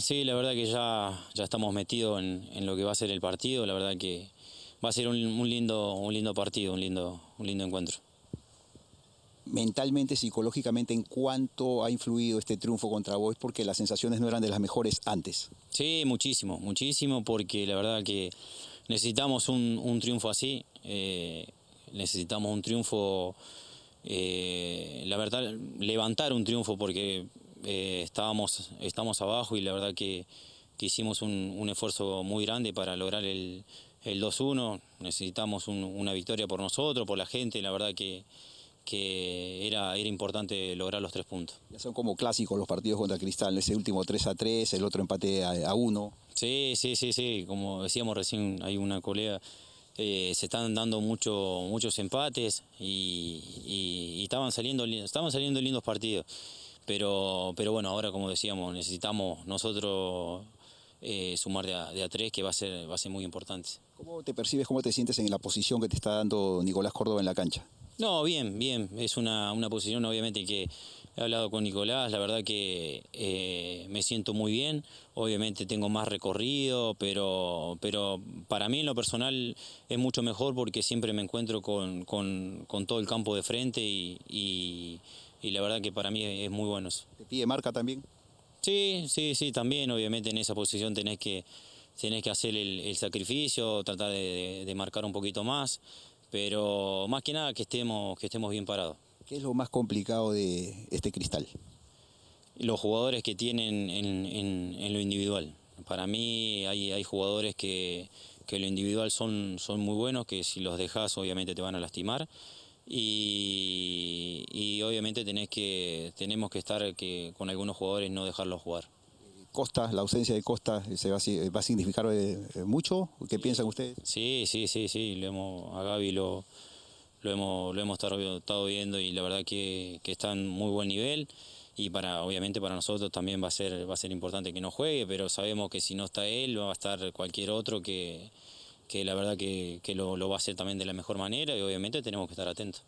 sí, la verdad que ya, ya estamos metidos en, lo que va a ser el partido, la verdad que va a ser un, lindo, un lindo partido, un lindo, un lindo encuentro. Mentalmente, psicológicamente, ¿en cuánto ha influido este triunfo contra vos? Porque las sensaciones no eran de las mejores antes. Sí, muchísimo, muchísimo, porque la verdad que necesitamos un, triunfo así, eh, necesitamos un triunfo, eh, la verdad, levantar un triunfo, porque eh, estábamos, estamos abajo y la verdad que, hicimos un, esfuerzo muy grande para lograr el, el 2-1. Necesitamos una victoria por nosotros, por la gente, la verdad que, era, era importante lograr los tres puntos. son como clásicos los partidos contra Cristal, ese último 3 3, el otro empate a, 1. Sí, sí, sí, sí, como decíamos recién, hay una colega. Eh, se están dando muchos empates y, estaban, saliendo, estaban saliendo lindos partidos. Pero, pero bueno, ahora como decíamos, necesitamos nosotros eh, sumar de a, tres, que va a, ser, va a ser muy importante. ¿Cómo te percibes, cómo te sientes en la posición que te está dando Nicolás Córdoba en la cancha? No, bien, bien. Es una, una posición obviamente que He hablado con Nicolás, la verdad que eh, me siento muy bien. Obviamente tengo más recorrido, pero, pero para mí en lo personal es mucho mejor porque siempre me encuentro con, todo el campo de frente y, la verdad que para mí es muy bueno. ¿Te pide marca también? Sí, sí, sí, también. Obviamente en esa posición tenés que, tenés que hacer el, sacrificio, tratar de, de marcar un poquito más, pero más que nada que estemos, que estemos bien parados. ¿Qué es lo más complicado de este cristal? Los jugadores que tienen en, lo individual. Para mí hay, jugadores que, en lo individual son, son muy buenos, que si los dejas obviamente te van a lastimar. Y, obviamente tenés que, tenemos que estar que, con algunos jugadores no dejarlos jugar. la ausencia de Costa, ¿se va, a significar eh, mucho? ¿Qué piensan ustedes? Sí, sí, sí, sí. A Gaby lo, lo hemos, estado, viendo y la verdad que, está en muy buen nivel y para obviamente para nosotros también va a ser va a ser importante que no juegue pero sabemos que si no está él va a estar cualquier otro que, la verdad que, lo, lo, va a hacer también de la mejor manera y obviamente tenemos que estar atentos